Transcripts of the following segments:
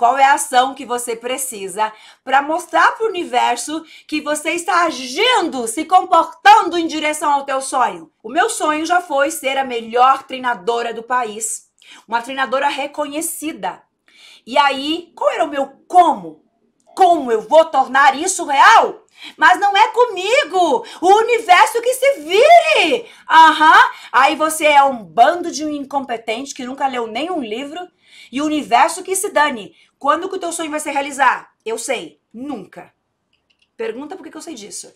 Qual é a ação que você precisa para mostrar para o universo que você está agindo, se comportando em direção ao teu sonho? O meu sonho já foi ser a melhor treinadora do país, uma treinadora reconhecida. E aí, qual era o meu como? Como eu vou tornar isso real? Mas não é comigo, o universo que se vire. Aham. Aí você é um bando de um incompetente que nunca leu nenhum livro e o universo que se dane. Quando que o teu sonho vai se realizar? Eu sei. Nunca. Pergunta por que, que eu sei disso.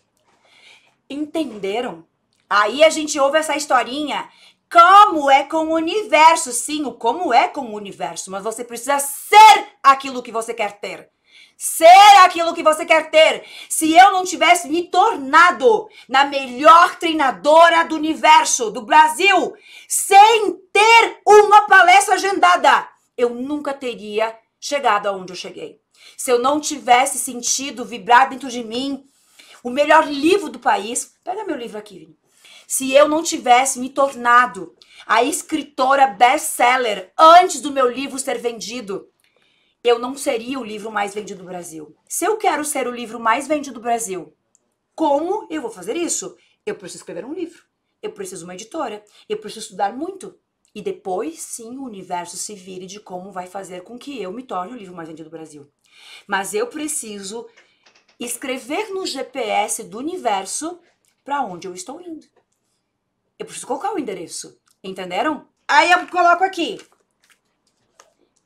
Entenderam? Aí a gente ouve essa historinha. Como é com o universo? Sim, o como é com o universo. Mas você precisa ser aquilo que você quer ter. Ser aquilo que você quer ter. Se eu não tivesse me tornado na melhor treinadora do universo, do Brasil, sem ter uma palestra agendada, eu nunca teria chegado aonde eu cheguei. Se eu não tivesse sentido vibrar dentro de mim o melhor livro do país, pega meu livro aqui, Vini. Se eu não tivesse me tornado a escritora best-seller antes do meu livro ser vendido, eu não seria o livro mais vendido do Brasil. Se eu quero ser o livro mais vendido do Brasil, como eu vou fazer isso? Eu preciso escrever um livro. Eu preciso uma editora. Eu preciso estudar muito e depois sim o universo se vire de como vai fazer com que eu me torne o livro mais vendido do Brasil. Mas eu preciso escrever no GPS do universo para onde eu estou indo. Eu preciso colocar o endereço, entenderam? Aí eu coloco aqui.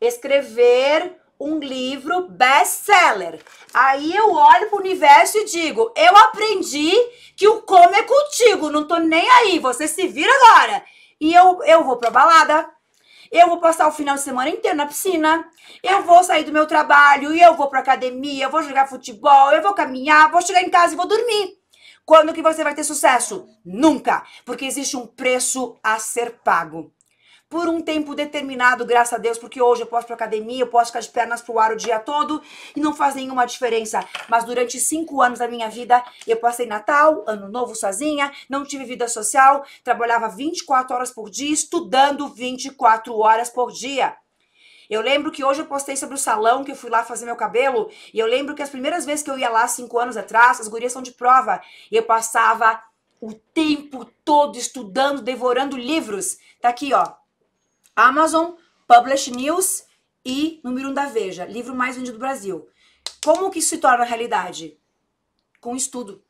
Escrever um livro best-seller. Aí eu olho pro universo e digo: "Eu aprendi que o como é contigo, não tô nem aí, você se vira agora". E eu, eu vou pra balada, eu vou passar o final de semana inteiro na piscina, eu vou sair do meu trabalho, eu vou pra academia, eu vou jogar futebol, eu vou caminhar, vou chegar em casa e vou dormir. Quando que você vai ter sucesso? Nunca, porque existe um preço a ser pago por um tempo determinado, graças a Deus, porque hoje eu posso ir para academia, eu posso ficar de pernas para o ar o dia todo e não faz nenhuma diferença. Mas durante cinco anos da minha vida, eu passei Natal, Ano Novo sozinha, não tive vida social, trabalhava 24 horas por dia, estudando 24 horas por dia. Eu lembro que hoje eu postei sobre o salão que eu fui lá fazer meu cabelo. E eu lembro que as primeiras vezes que eu ia lá, cinco anos atrás, as gurias são de prova. E eu passava o tempo todo estudando, devorando livros. Tá aqui, ó. Amazon, Publish News e número 1 um da Veja, livro mais vendido do Brasil. Como que isso se torna realidade? Com estudo.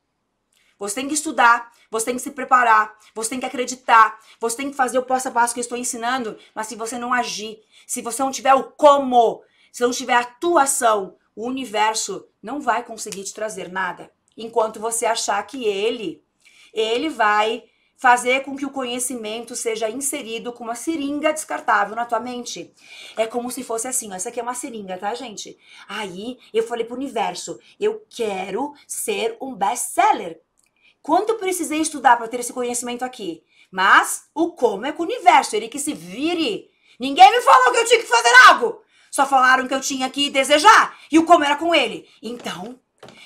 Você tem que estudar, você tem que se preparar, você tem que acreditar, você tem que fazer o passo a passo que eu estou ensinando, mas se você não agir, se você não tiver o como, se não tiver a atuação, o universo não vai conseguir te trazer nada. Enquanto você achar que ele, ele vai fazer com que o conhecimento seja inserido com uma seringa descartável na tua mente. É como se fosse assim, ó, essa aqui é uma seringa, tá, gente? Aí eu falei pro universo, eu quero ser um best-seller. Quanto eu precisei estudar para ter esse conhecimento aqui? Mas o como é com o universo, ele que se vire. Ninguém me falou que eu tinha que fazer algo. Só falaram que eu tinha que desejar e o como era com ele. Então,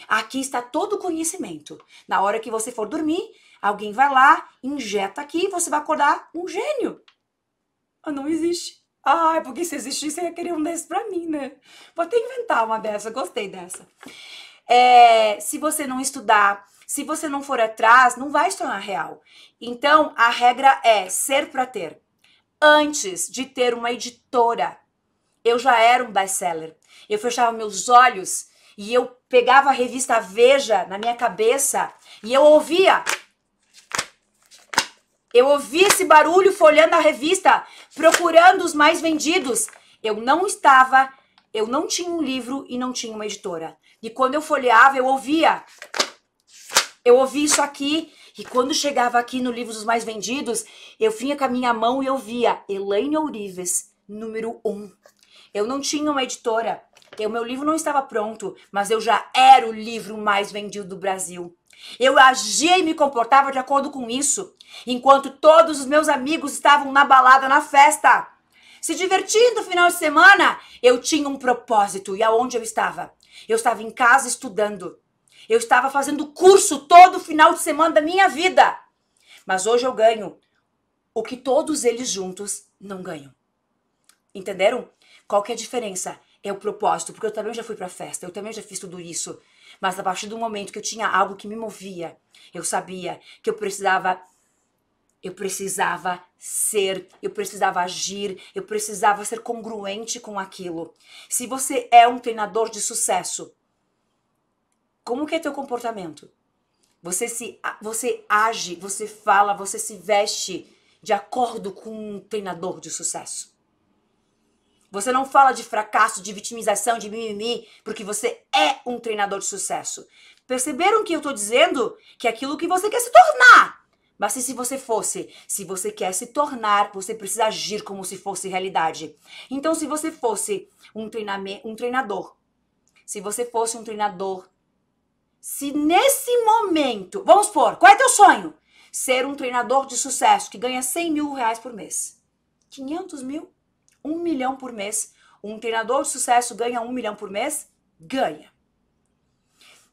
aqui está todo o conhecimento. Na hora que você for dormir, Alguém vai lá, injeta aqui, você vai acordar um gênio. Ah, não existe. Ah, porque se existisse, eu ia querer um desses para mim, né? Vou até inventar uma dessa, gostei dessa. É, se você não estudar, se você não for atrás, não vai se tornar real. Então, a regra é ser para ter. Antes de ter uma editora, eu já era um bestseller. Eu fechava meus olhos e eu pegava a revista Veja na minha cabeça e eu ouvia eu ouvi esse barulho folhando a revista, procurando os mais vendidos. Eu não estava, eu não tinha um livro e não tinha uma editora. E quando eu folheava, eu ouvia. Eu ouvia isso aqui. E quando chegava aqui no livro dos mais vendidos, eu vinha com a minha mão e eu via Elaine Ourives, número 1. Um. Eu não tinha uma editora. O meu livro não estava pronto, mas eu já era o livro mais vendido do Brasil. Eu agia e me comportava de acordo com isso, enquanto todos os meus amigos estavam na balada, na festa. Se divertindo no final de semana, eu tinha um propósito. E aonde eu estava? Eu estava em casa estudando. Eu estava fazendo curso todo final de semana da minha vida. Mas hoje eu ganho o que todos eles juntos não ganham. Entenderam? Qual que é a diferença? É o propósito, porque eu também já fui para festa, eu também já fiz tudo isso. Mas a partir do momento que eu tinha algo que me movia, eu sabia que eu precisava eu precisava ser, eu precisava agir, eu precisava ser congruente com aquilo. Se você é um treinador de sucesso, como que é teu comportamento? Você se você age, você fala, você se veste de acordo com um treinador de sucesso. Você não fala de fracasso, de vitimização, de mimimi, porque você é um treinador de sucesso. Perceberam que eu estou dizendo que é aquilo que você quer se tornar. Mas se você fosse, se você quer se tornar, você precisa agir como se fosse realidade. Então, se você fosse um, um treinador, se você fosse um treinador, se nesse momento, vamos supor, qual é teu sonho? Ser um treinador de sucesso que ganha 100 mil reais por mês. 500 mil? um milhão por mês. Um treinador de sucesso ganha um milhão por mês? Ganha.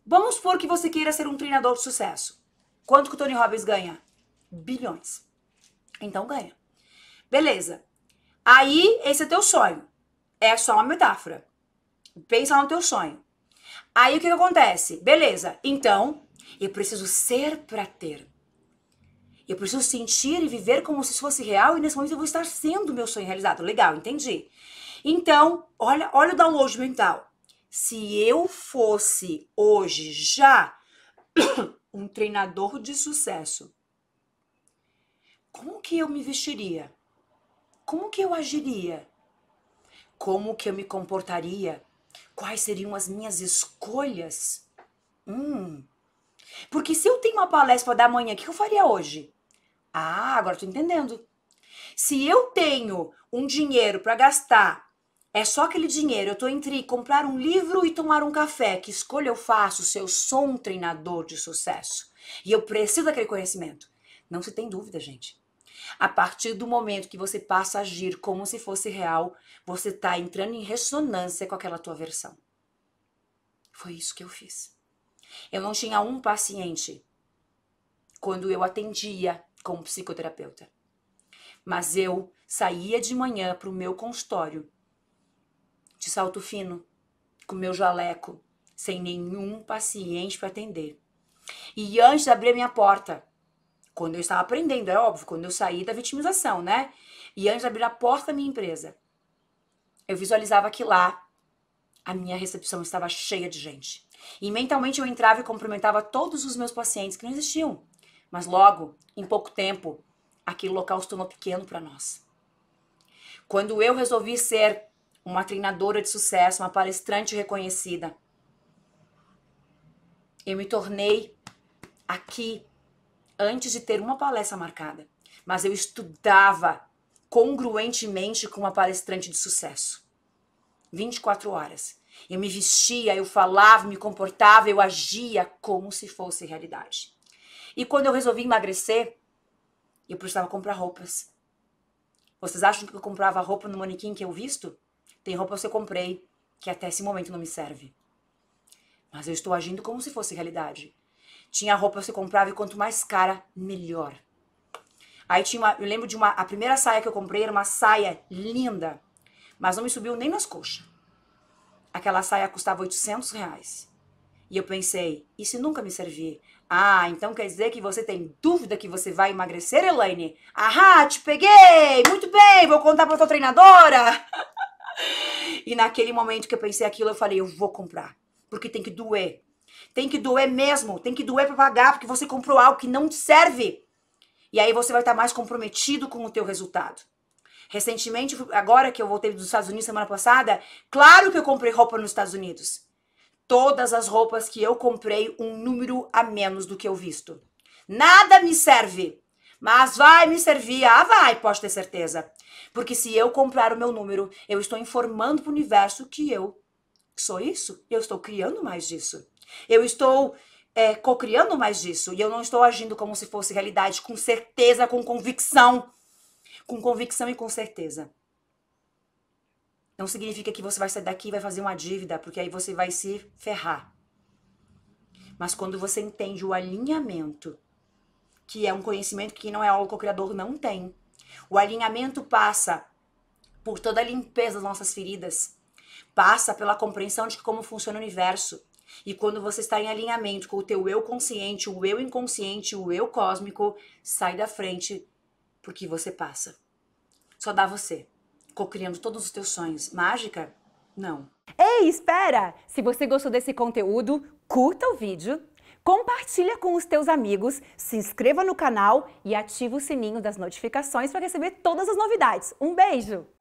Vamos supor que você queira ser um treinador de sucesso. Quanto que o Tony Robbins ganha? Bilhões. Então ganha. Beleza. Aí, esse é teu sonho. É só uma metáfora. Pensa no teu sonho. Aí o que, que acontece? Beleza. Então, eu preciso ser para ter. Eu preciso sentir e viver como se isso fosse real e nesse momento eu vou estar sendo meu sonho realizado. Legal, entendi. Então, olha, olha o download mental. Se eu fosse hoje já um treinador de sucesso, como que eu me vestiria? Como que eu agiria? Como que eu me comportaria? Quais seriam as minhas escolhas? Hum. Porque se eu tenho uma palestra da manhã, o que eu faria hoje? Ah, agora estou entendendo. Se eu tenho um dinheiro para gastar, é só aquele dinheiro, eu estou entre comprar um livro e tomar um café, que escolha eu faço se eu sou um treinador de sucesso. E eu preciso daquele conhecimento. Não se tem dúvida, gente. A partir do momento que você passa a agir como se fosse real, você está entrando em ressonância com aquela tua versão. Foi isso que eu fiz. Eu não tinha um paciente quando eu atendia como psicoterapeuta. Mas eu saía de manhã para o meu consultório, de salto fino, com meu jaleco, sem nenhum paciente para atender. E antes de abrir a minha porta, quando eu estava aprendendo, é óbvio, quando eu saí da vitimização, né? E antes de abrir a porta da minha empresa, eu visualizava que lá a minha recepção estava cheia de gente. E mentalmente eu entrava e cumprimentava todos os meus pacientes que não existiam. Mas logo, em pouco tempo, aquele local se tornou pequeno para nós. Quando eu resolvi ser uma treinadora de sucesso, uma palestrante reconhecida, eu me tornei aqui antes de ter uma palestra marcada, mas eu estudava congruentemente com uma palestrante de sucesso. 24 horas. Eu me vestia, eu falava, me comportava, eu agia como se fosse realidade. E quando eu resolvi emagrecer, eu precisava comprar roupas. Vocês acham que eu comprava roupa no manequim que eu visto? Tem roupas que eu comprei que até esse momento não me serve. Mas eu estou agindo como se fosse realidade. Tinha roupas que eu comprava e quanto mais cara, melhor. Aí tinha uma, eu lembro de uma, a primeira saia que eu comprei era uma saia linda, mas não me subiu nem nas coxas. Aquela saia custava 800 reais. E eu pensei, e se nunca me servir? Ah, então quer dizer que você tem dúvida que você vai emagrecer, Elaine? Ahá, te peguei! Muito bem, vou contar para tua treinadora! e naquele momento que eu pensei aquilo, eu falei, eu vou comprar. Porque tem que doer. Tem que doer mesmo, tem que doer para pagar, porque você comprou algo que não te serve. E aí você vai estar mais comprometido com o teu resultado. Recentemente, agora que eu voltei dos Estados Unidos semana passada, claro que eu comprei roupa nos Estados Unidos todas as roupas que eu comprei um número a menos do que eu visto. Nada me serve, mas vai me servir. Ah, vai, pode ter certeza. Porque se eu comprar o meu número, eu estou informando para o universo que eu sou isso, eu estou criando mais disso. Eu estou é, co-criando mais disso e eu não estou agindo como se fosse realidade, com certeza, com convicção. Com convicção e com certeza. Não significa que você vai sair daqui e vai fazer uma dívida, porque aí você vai se ferrar. Mas quando você entende o alinhamento, que é um conhecimento que não é algo que o criador não tem, o alinhamento passa por toda a limpeza das nossas feridas, passa pela compreensão de como funciona o universo. E quando você está em alinhamento com o teu eu consciente, o eu inconsciente, o eu cósmico, sai da frente porque você passa. Só dá você cocriando todos os teus sonhos. Mágica? Não. Ei, espera! Se você gostou desse conteúdo, curta o vídeo, compartilha com os teus amigos, se inscreva no canal e ativa o sininho das notificações para receber todas as novidades. Um beijo!